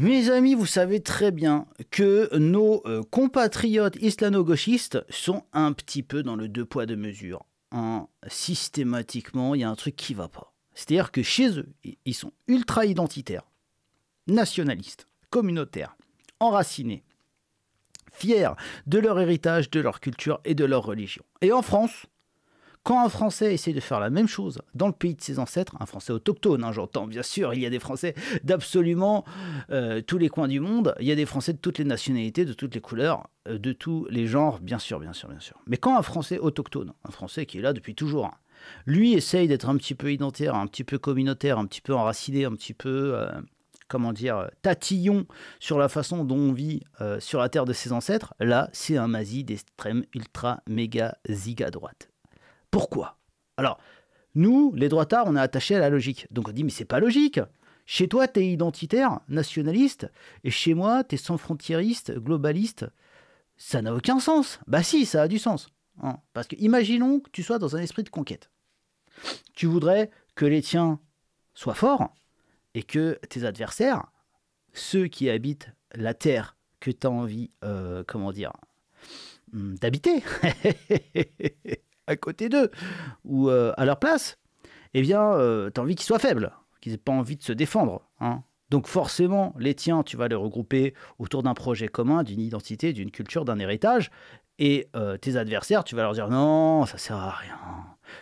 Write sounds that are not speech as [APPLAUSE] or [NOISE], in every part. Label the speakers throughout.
Speaker 1: Mes amis, vous savez très bien que nos euh, compatriotes islano-gauchistes sont un petit peu dans le deux poids deux mesures. Systématiquement, il y a un truc qui va pas. C'est-à-dire que chez eux, ils sont ultra identitaires, nationalistes, communautaires, enracinés, fiers de leur héritage, de leur culture et de leur religion. Et en France, quand un Français essaie de faire la même chose dans le pays de ses ancêtres, un Français autochtone, hein, j'entends bien sûr, il y a des Français d'absolument euh, tous les coins du monde, il y a des Français de toutes les nationalités, de toutes les couleurs, euh, de tous les genres, bien sûr, bien sûr, bien sûr. Mais quand un Français autochtone, un Français qui est là depuis toujours, hein, lui essaye d'être un petit peu identitaire, un petit peu communautaire, un petit peu enraciné, un petit peu... Euh, comment dire, tatillon sur la façon dont on vit sur la terre de ses ancêtres, là, c'est un mazis d'extrême ultra méga ziga droite. Pourquoi Alors, nous, les droitards, on est attachés à la logique. Donc on dit, mais c'est pas logique. Chez toi, t'es identitaire, nationaliste, et chez moi, t'es sans frontiériste, globaliste. Ça n'a aucun sens. Bah si, ça a du sens. Hein. Parce que imaginons que tu sois dans un esprit de conquête. Tu voudrais que les tiens soient forts et que tes adversaires, ceux qui habitent la terre que tu as envie, euh, comment dire, hmm, d'habiter, [LAUGHS] à côté d'eux ou euh, à leur place, eh bien, euh, tu as envie qu'ils soient faibles, qu'ils n'aient pas envie de se défendre. Hein. Donc forcément, les tiens, tu vas les regrouper autour d'un projet commun, d'une identité, d'une culture, d'un héritage. Et euh, tes adversaires, tu vas leur dire non, ça sert à rien.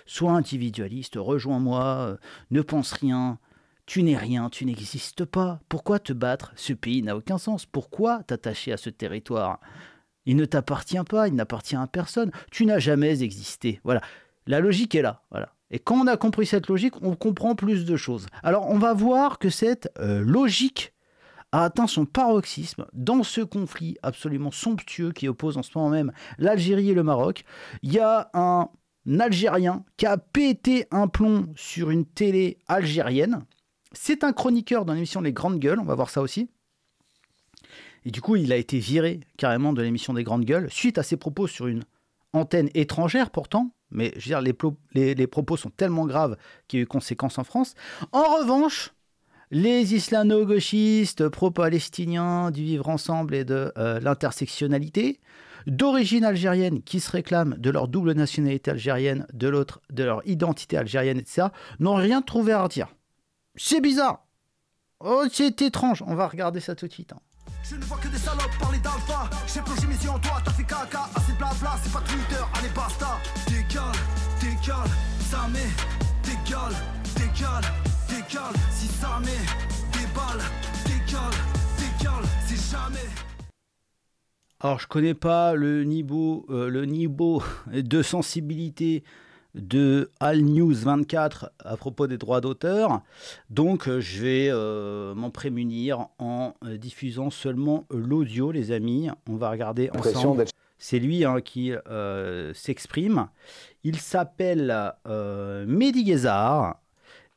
Speaker 1: Sois individualiste, rejoins-moi, ne pense rien, tu n'es rien, tu n'existes pas. Pourquoi te battre Ce pays n'a aucun sens. Pourquoi t'attacher à ce territoire il ne t'appartient pas, il n'appartient à personne. Tu n'as jamais existé. Voilà. La logique est là. Voilà. Et quand on a compris cette logique, on comprend plus de choses. Alors on va voir que cette euh, logique a atteint son paroxysme dans ce conflit absolument somptueux qui oppose en ce moment même l'Algérie et le Maroc. Il y a un Algérien qui a pété un plomb sur une télé algérienne. C'est un chroniqueur dans l'émission Les Grandes Gueules, on va voir ça aussi. Et du coup, il a été viré carrément de l'émission des Grandes Gueules suite à ses propos sur une antenne étrangère pourtant. Mais je veux dire, les, propos sont tellement graves qu'il y a eu conséquences en France. En revanche, les islamo-gauchistes pro-palestiniens du vivre ensemble et de euh, l'intersectionnalité, d'origine algérienne qui se réclament de leur double nationalité algérienne, de l'autre, de leur identité algérienne, etc., n'ont rien trouvé à redire. C'est bizarre. Oh, c'est étrange. On va regarder ça tout de suite. Hein. Je ne vois que des salopes parler d'alpha J'ai plongé mes yeux en toi, t'as fait caca Assez de blabla, c'est pas Twitter, allez basta Décale, décale, ça met
Speaker 2: Décale, décale, décale Si ça met des balles Décale, décale, c'est jamais
Speaker 1: alors je connais pas le niveau, euh, le niveau [LAUGHS] de sensibilité de All News 24 à propos des droits d'auteur. Donc euh, je vais euh, m'en prémunir en euh, diffusant seulement l'audio, les amis. On va regarder ensemble. C'est lui hein, qui s'exprime. Il s'appelle Mehdi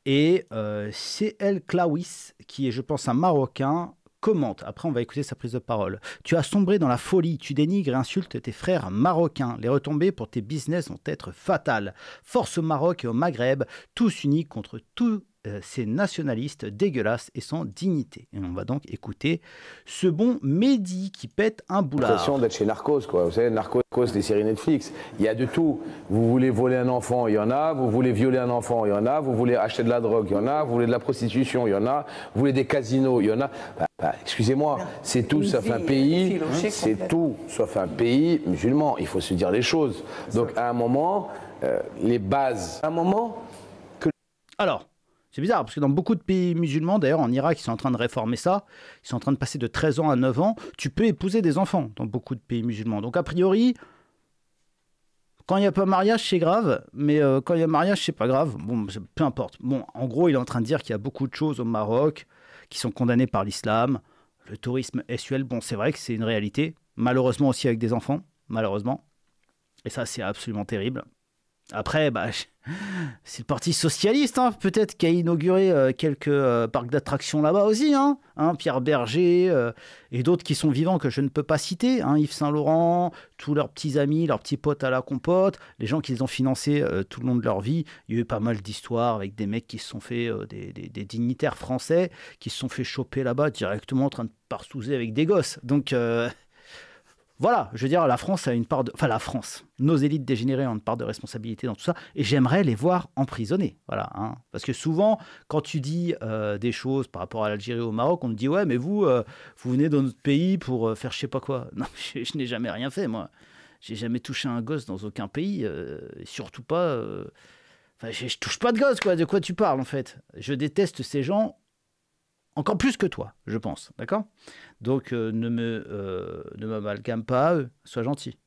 Speaker 1: et c'est El Klawis, qui est, je pense, un Marocain commente. Après, on va écouter sa prise de parole. Tu as sombré dans la folie, tu dénigres et insultes tes frères marocains. Les retombées pour tes business vont être fatales. Force au Maroc et au Maghreb, tous unis contre tout euh, ces nationalistes dégueulasses et sans dignité. Et on va donc écouter ce bon Mehdi qui pète un boulard. L'impression
Speaker 2: d'être chez Narcos, quoi. Vous savez, Narcos, des séries Netflix. Il y a de tout. Vous voulez voler un enfant, il y en a. Vous voulez violer un enfant, il y en a. Vous voulez acheter de la drogue, il y en a. Vous voulez de la prostitution, il y en a. Vous voulez des casinos, il y en a. Bah, bah, excusez-moi, c'est tout sauf un pays. Hein, c'est tout sauf un pays musulman. Il
Speaker 1: faut se dire les choses. Donc à un moment, euh, les bases. À un moment que. Alors. C'est bizarre, parce que dans beaucoup de pays musulmans, d'ailleurs en Irak, ils sont en train de réformer ça, ils sont en train de passer de 13 ans à 9 ans, tu peux épouser des enfants dans beaucoup de pays musulmans. Donc a priori, quand il n'y a pas mariage, c'est grave, mais euh, quand il y a mariage, c'est pas grave, bon, peu importe. Bon, en gros, il est en train de dire qu'il y a beaucoup de choses au Maroc qui sont condamnées par l'islam, le tourisme SUL, bon, c'est vrai que c'est une réalité, malheureusement aussi avec des enfants, malheureusement. Et ça, c'est absolument terrible. Après, bah, c'est le parti socialiste, hein. peut-être, qui a inauguré euh, quelques euh, parcs d'attractions là-bas aussi. Hein. Hein, Pierre Berger euh, et d'autres qui sont vivants que je ne peux pas citer. Yves Saint-Laurent, tous leurs petits amis, leurs petits potes à la compote, les gens qu'ils ont financés tout le long de leur vie. Il y a eu pas mal d'histoires avec des mecs qui se sont fait, des, dignitaires français, qui se sont fait choper là-bas directement en train de parsouser avec des gosses. Donc voilà, je veux dire, la France a une part de. Enfin, la France, nos élites dégénérées ont une part de responsabilité dans tout ça, et j'aimerais les voir emprisonnés. Voilà. Hein. Parce que souvent, quand tu dis euh, des choses par rapport à l'Algérie ou au Maroc, on te dit Ouais, mais vous, euh, vous venez dans notre pays pour euh, faire je sais pas quoi. [LAUGHS] Non, je, n'ai jamais rien fait, moi. J'ai jamais touché un gosse dans aucun pays, et surtout pas. Enfin, je, je touche pas de gosse, quoi. De quoi tu parles, en fait Je déteste ces gens encore plus que toi, je pense. D'accord Donc euh, ne me euh, pas à euh, sois gentil.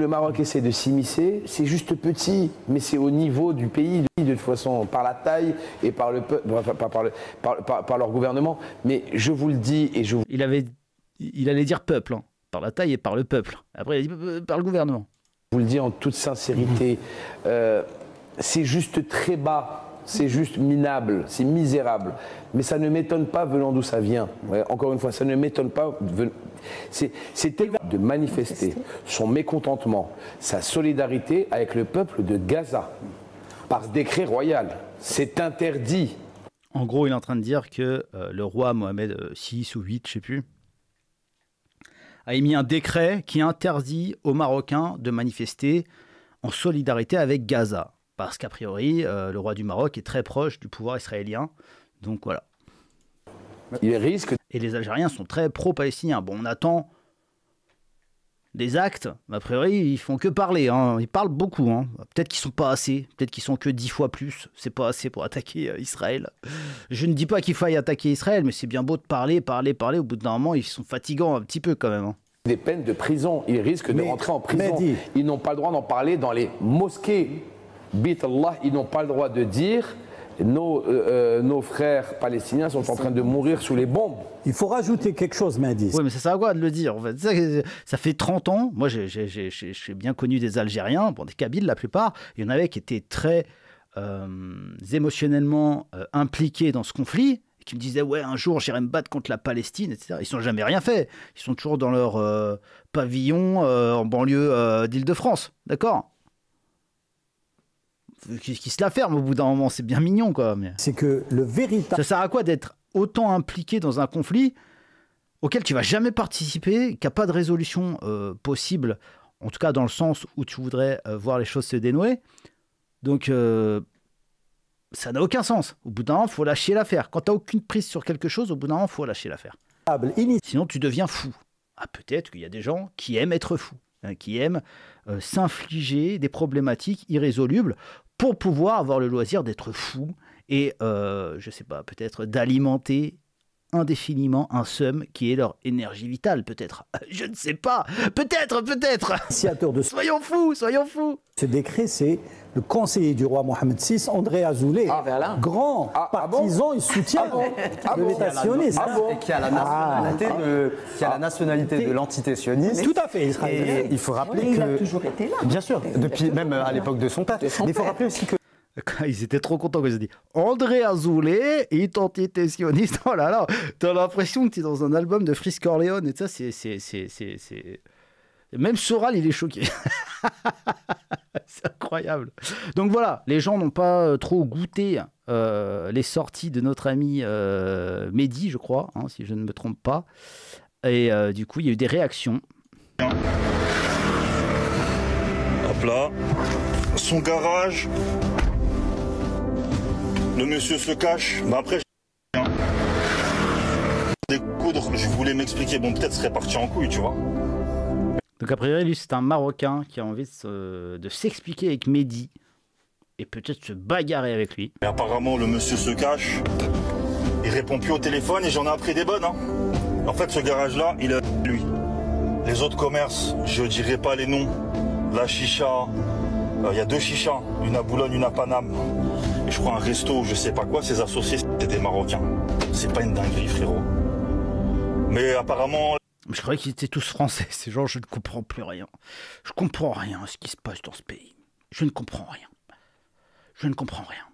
Speaker 2: Le Maroc essaie de s'immiscer, c'est juste petit, mais c'est au niveau du pays, de toute façon, par la taille et par le, par, leur gouvernement. Mais je vous le
Speaker 1: dis et je vous... Il, avait, il allait dire peuple, hein, par la taille et par le peuple. Après, il a dit par le gouvernement. Je vous le dis en toute sincérité, c'est juste très
Speaker 2: bas c'est juste minable, c'est misérable. Mais ça ne m'étonne pas venant d'où ça vient. encore une fois, ça ne m'étonne pas. C'est C'était de manifester son mécontentement, sa solidarité avec le peuple de Gaza par décret royal.
Speaker 1: C'est interdit. En gros, il est en train de dire que euh, le roi Mohamed VI euh, ou VIII, je ne sais plus, a émis un décret qui interdit aux Marocains de manifester en solidarité avec Gaza parce qu'a priori, euh, le roi du Maroc est très proche du pouvoir israélien. Donc voilà. Il risque. Et les Algériens sont très pro-palestiniens. Bon, on attend des actes. A priori, ils font que parler. Hein. Ils parlent beaucoup. Hein. Peut-être qu'ils sont pas assez. Peut-être qu'ils sont que dix fois plus. C'est pas assez pour attaquer euh, Israël. Je ne dis pas qu'il faille attaquer Israël, mais c'est bien beau de parler, parler, parler. Au bout d'un moment, ils sont fatigants un petit peu quand même. Hein. des peines de prison. Ils risquent de rentrer en
Speaker 2: prison. Ils n'ont pas le droit d'en parler dans les mosquées bit Allah, ils n'ont pas le droit de dire nos, euh, euh, nos frères palestiniens sont en train de mourir sous les bombes. Il
Speaker 1: faut rajouter quelque chose, Mendy. Oui, mais ça sert à quoi de le dire en fait. ça, fait 30 ans, moi j'ai bien connu des Algériens, bon, des Kabyles la plupart, il y en avait qui étaient très euh, émotionnellement impliqués dans ce conflit qui me disaient ouais un jour j'irai me battre contre la Palestine etc ils n'ont jamais rien fait ils sont toujours dans leur pavillon en banlieue d'Île-de-France d'accord qui, se la ferme au bout d'un moment. C'est bien mignon, quoi. C'est que le véritable. Ça sert à quoi d'être autant impliqué dans un conflit auquel tu vas jamais participer, qui n'a pas de résolution euh, possible, en tout cas dans le sens où tu voudrais euh, voir les choses se dénouer. Donc, euh, ça n'a aucun sens. Au bout d'un moment, il faut lâcher l'affaire. Quand tu n'as aucune prise sur quelque chose, au bout d'un moment, il faut lâcher l'affaire. Sinon, tu deviens fou. Ah, peut-être qu'il y a des gens qui aiment être fous, hein, qui aiment s'infliger des problématiques irrésolubles pour pouvoir avoir le loisir d'être fou et, euh, je ne sais pas, peut-être d'alimenter indéfiniment un seum qui est leur énergie vitale, peut-être. [LAUGHS] Je ne sais pas. Peut-être, peut-être. Si de... [LAUGHS] Soyons fous, soyons fous. Ce décret, c'est le conseiller du roi Mohamed VI, André Azoulay, ah, grand ah, ah partisan ah bon et soutien l'État sioniste. Et qui a
Speaker 2: la nationalité, de, l'entité sioniste. Tout à fait, il faut rappeler que. Il a toujours
Speaker 1: été là. Bien sûr, depuis, même à l'époque de son père. Mais il faut rappeler aussi que ils étaient trop contents quand ils ont dit André Azoulay, identité sioniste. [LAUGHS] Oh là là, t'as l'impression que t'es dans un album de Frisk Corleone et ça, c'est. Même Soral, il est choqué. [LAUGHS] c'est incroyable. Donc voilà, les gens n'ont pas euh, trop goûté euh, les sorties de notre ami euh, Mehdi, je crois, hein, si je ne me trompe pas. Et du coup, il y a eu des réactions. Hop
Speaker 3: là, son garage, le monsieur se cache. Mais bah, après, des je voulais m'expliquer. Bon, peut-être serait parti en couille, tu vois.
Speaker 1: Donc, a priori, lui, c'est un Marocain qui a envie de s'expliquer avec Mehdi et peut-être se bagarrer avec
Speaker 3: lui. Mais apparemment, le monsieur se cache. Il répond plus au téléphone et j'en ai appris des bonnes. Hein. En fait, ce garage-là, il a lui. Les autres commerces, je dirais pas les noms. La chicha, euh, il y a deux chichas, une à Boulogne, une à Paname je crois un resto je sais pas quoi, ses associés étaient des Marocains. C'est pas une dinguerie frérot. Mais apparemment...
Speaker 1: Je croyais qu'ils étaient tous français, [LAUGHS] c'est gens, je ne comprends plus rien. Je comprends rien à ce qui se passe dans ce pays. Je ne comprends rien. Je ne comprends rien.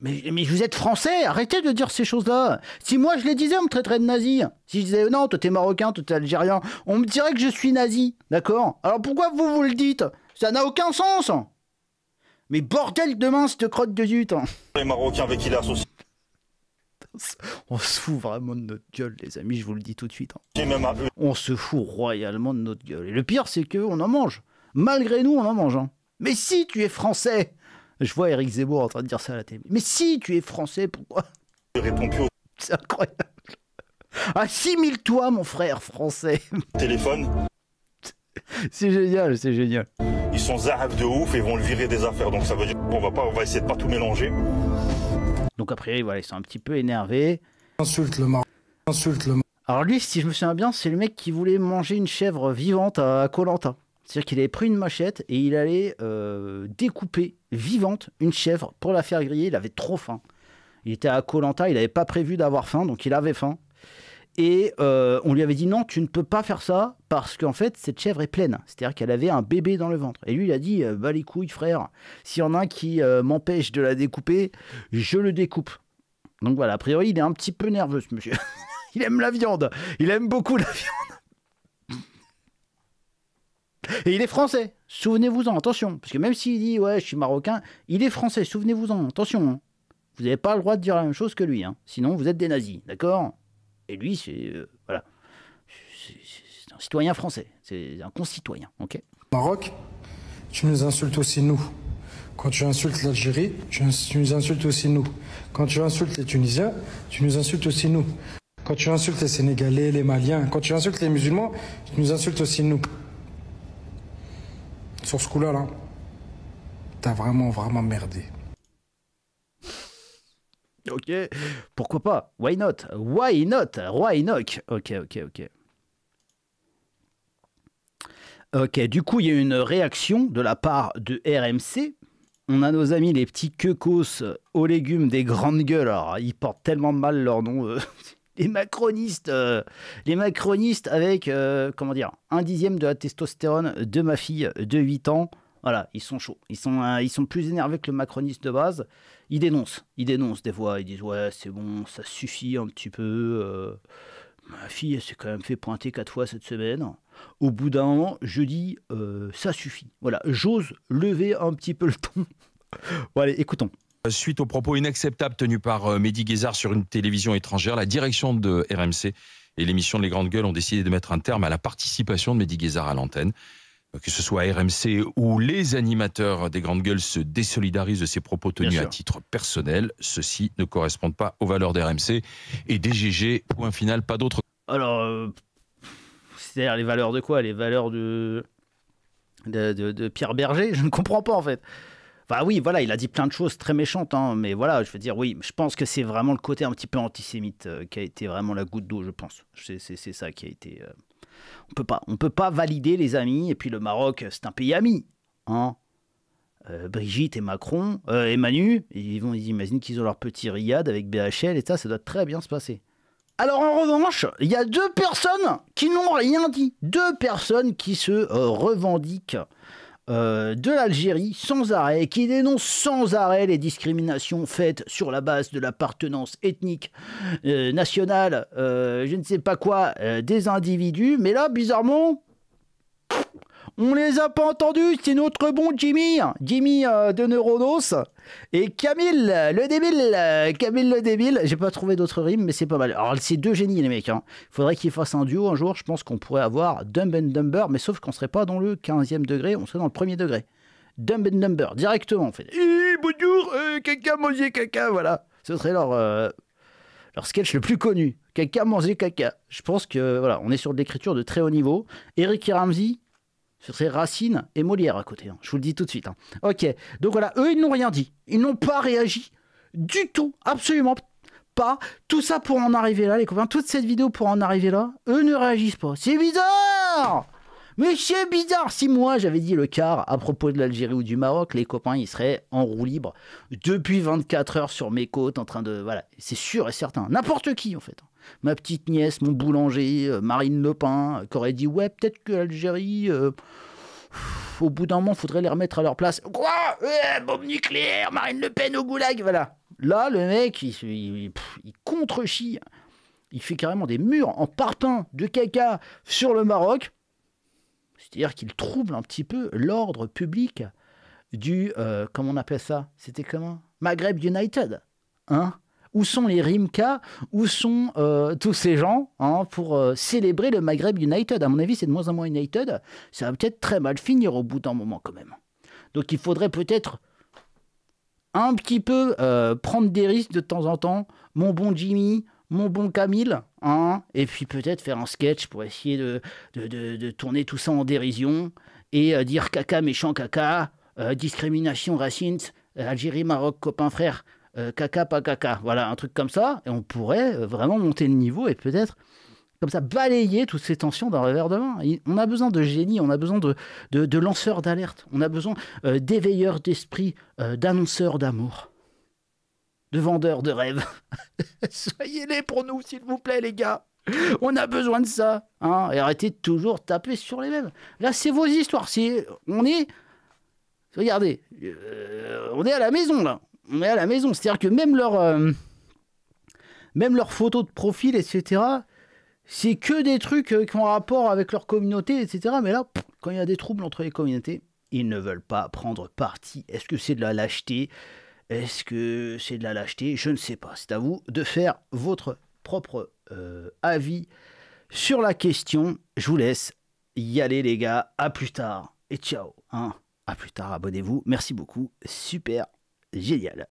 Speaker 1: Mais, mais vous êtes français, arrêtez de dire ces choses-là. Si moi je les disais, on me traiterait de nazi. Si je disais non, toi t'es marocain, toi t'es algérien, on me dirait que je suis nazi. D'accord Alors pourquoi vous vous le dites Ça n'a aucun sens mais bordel demain, cette crotte de zut hein.
Speaker 3: Les Marocains avec qui
Speaker 1: On se fout vraiment de notre gueule, les amis, je vous le dis tout de suite. Hein. On se fout royalement de notre gueule. Et le pire, c'est qu'on en mange. Malgré nous, on en mange. Hein. Mais si tu es français Je vois Eric Zemmour en train de dire ça à la télé. Mais si tu es français, pourquoi C'est incroyable. Assimile-toi, ah, mon frère français.
Speaker 3: Téléphone. C'est génial, c'est génial sont zahab de ouf et vont le virer des affaires. Donc ça veut dire qu'on va pas, on va essayer de pas tout mélanger. Donc a priori, voilà, ils sont un
Speaker 1: petit peu énervés. Insulte le maroc. Insulte le Alors lui, si je me souviens bien, c'est le mec qui voulait manger une chèvre vivante à Colanta. C'est-à-dire qu'il avait pris une machette et il allait euh, découper vivante une chèvre pour la faire griller. Il avait trop faim. Il était à Colanta, il n'avait pas prévu d'avoir faim, donc il avait faim. Et euh, on lui avait dit non, tu ne peux pas faire ça parce qu'en fait, cette chèvre est pleine. C'est-à-dire qu'elle avait un bébé dans le ventre. Et lui, il a dit euh, bah les couilles, frère, s'il y en a un qui euh, m'empêche de la découper, je le découpe. Donc voilà, a priori, il est un petit peu nerveux, ce monsieur. [LAUGHS] il aime la viande. Il aime beaucoup la viande. Et il est français. Souvenez-vous-en, attention. Parce que même s'il dit ouais, je suis marocain, il est français. Souvenez-vous-en, attention. Hein. Vous n'avez pas le droit de dire la même chose que lui. Hein. Sinon, vous êtes des nazis, d'accord lui, c'est euh, voilà, un citoyen français, c'est un concitoyen. Ok.
Speaker 2: Maroc, tu nous insultes aussi nous. Quand tu insultes l'Algérie, tu, nous insultes aussi nous. Quand tu insultes les Tunisiens, tu nous insultes aussi nous. Quand tu insultes les Sénégalais, les Maliens, quand tu insultes les musulmans, tu nous insultes aussi nous.
Speaker 1: Sur ce coup là, là t'as vraiment, vraiment merdé. Ok, pourquoi pas Why not Why not Why not Ok, ok, ok. Ok, du coup, il y a une réaction de la part de RMC. On a nos amis les petits quecos aux légumes des grandes gueules. Alors, ils portent tellement mal leur nom. Euh, [LAUGHS] les macronistes, euh, les macronistes avec, euh, comment dire, un dixième de la testostérone de ma fille de 8 ans. Voilà, ils sont chauds. Ils sont, ils sont plus énervés que le macroniste de base ils dénoncent. Ils dénoncent des voix. Ils disent ouais, c'est bon, ça suffit un petit peu. Euh, ma fille, elle s'est quand même fait pointer quatre fois cette semaine. Au bout d'un moment, je dis euh, ça suffit. Voilà, j'ose lever un petit peu le ton. bon, allez, écoutons. Suite
Speaker 2: aux propos inacceptables tenus par euh, Mehdi Guézard sur une télévision étrangère, la direction de RMC et l'émission Les Grandes Gueules ont décidé de mettre un terme à la participation de Mehdi Guézard à l'antenne. Euh, que ce soit RMC ou les animateurs des grandes gueules se désolidarisent de ces propos tenus à titre personnel. Ceux-ci ne correspondent pas aux valeurs d'RMC et DGG, point final, pas d'autre.
Speaker 1: Alors, euh, c'est-à-dire les valeurs de quoi Les valeurs de Pierre Berger Je ne comprends pas en fait. Bah oui, voilà, il a dit plein de choses très méchantes, hein, mais voilà, je veux dire, oui, je pense que c'est vraiment le côté un petit peu antisémite euh, qui a été vraiment la goutte d'eau, je pense. C'est ça qui a été... On peut pas, peut pas valider les amis. Et puis le Maroc, c'est un pays ami. Hein. Euh, Brigitte et Macron, euh, ils, vont, ils imaginent qu'ils ont leur petit riad avec BHL et ça, ça doit très bien se passer. Alors en revanche, il y a deux personnes qui n'ont rien dit. Deux personnes qui se euh, revendiquent euh, de l'Algérie sans arrêt, qui dénonce sans arrêt les discriminations faites sur la base de l'appartenance ethnique euh, nationale, euh, je ne sais pas quoi, des individus. Mais là, bizarrement, on les a pas entendus, c'est notre bon Jimmy, Jimmy euh, de Neuronos, et Camille le débile, Camille le débile. J'ai pas trouvé d'autres rimes, mais c'est pas mal. Alors c'est deux génies les mecs. Hein. Faudrait qu'ils fassent un duo un jour. Je pense qu'on pourrait avoir Dumb and Dumber, mais sauf qu'on serait pas dans le 15e degré, on serait dans le premier degré. Dumb and Dumber directement en fait. Eh, bonjour, euh, quelqu'un caca caca, voilà. Ce serait leur euh, sketch le plus connu. Caca manger caca. Je pense que voilà, on est sur de l'écriture de très haut niveau. Eric Ramsey, ce serait Racine et Molière à côté. Hein. Je vous le dis tout de suite. Hein. Ok. Donc voilà, eux, ils n'ont rien dit. Ils n'ont pas réagi du tout. Absolument pas. Tout ça pour en arriver là, les copains. Toute cette vidéo pour en arriver là. Eux ne réagissent pas. C'est bizarre mais c'est bizarre, si moi j'avais dit le quart à propos de l'Algérie ou du Maroc, les copains ils seraient en roue libre depuis 24 heures sur mes côtes en train de. Voilà, c'est sûr et certain. N'importe qui en fait. Hein ma petite nièce, mon boulanger, euh, Marine Le Pen, euh, qui aurait dit ouais, peut-être que l'Algérie, euh, au bout d'un moment, faudrait les remettre à leur place. Quoi eh, Bombe nucléaire, Marine Le Pen au goulag, voilà. Là, le mec, il, contre-chie. Il fait carrément des murs en partant de caca sur le Maroc. C'est-à-dire qu'il trouble un petit peu l'ordre public du, comment on appelle ça C'était comment Maghreb United. Hein où sont les Rimka Où sont euh, tous ces gens hein, pour euh, célébrer le Maghreb United À mon avis, c'est de moins en moins United. Ça va peut-être très mal finir au bout d'un moment quand même. Donc il faudrait peut-être un petit peu euh, prendre des risques de temps en temps. Mon bon Jimmy, mon bon Camille, hein, et puis peut-être faire un sketch pour essayer de, de, de, tourner tout ça en dérision et dire caca méchant caca, discrimination racine, Algérie, Maroc, copain frère. Euh, caca pas caca, voilà, un truc comme ça, et on pourrait euh, vraiment monter le niveau et peut-être comme ça balayer toutes ces tensions d'un revers de main. on a besoin de génie, on a besoin de, lanceurs d'alerte, on a besoin euh, d'éveilleurs d'esprit, d'annonceurs d'amour, de vendeurs de rêves. [LAUGHS] Soyez-les pour nous, s'il vous plaît, les gars. On a besoin de ça. Hein et arrêtez de toujours taper sur les mêmes. Là, c'est vos histoires. si on est. Regardez, on est à la maison, là mais à la maison. C'est-à-dire que même leur, euh, même leurs photos de profil, etc. C'est que des trucs euh, qui ont rapport avec leur communauté, etc. Mais là, quand il y a des troubles entre les communautés, ils ne veulent pas prendre parti. Est-ce que c'est de la lâcheté Est-ce que c'est de la lâcheté Je ne sais pas. C'est à vous de faire votre propre euh, avis sur la question. Je vous laisse y aller, les gars. À plus tard et ciao. A hein. à plus tard. Abonnez-vous. Merci beaucoup. Super génial.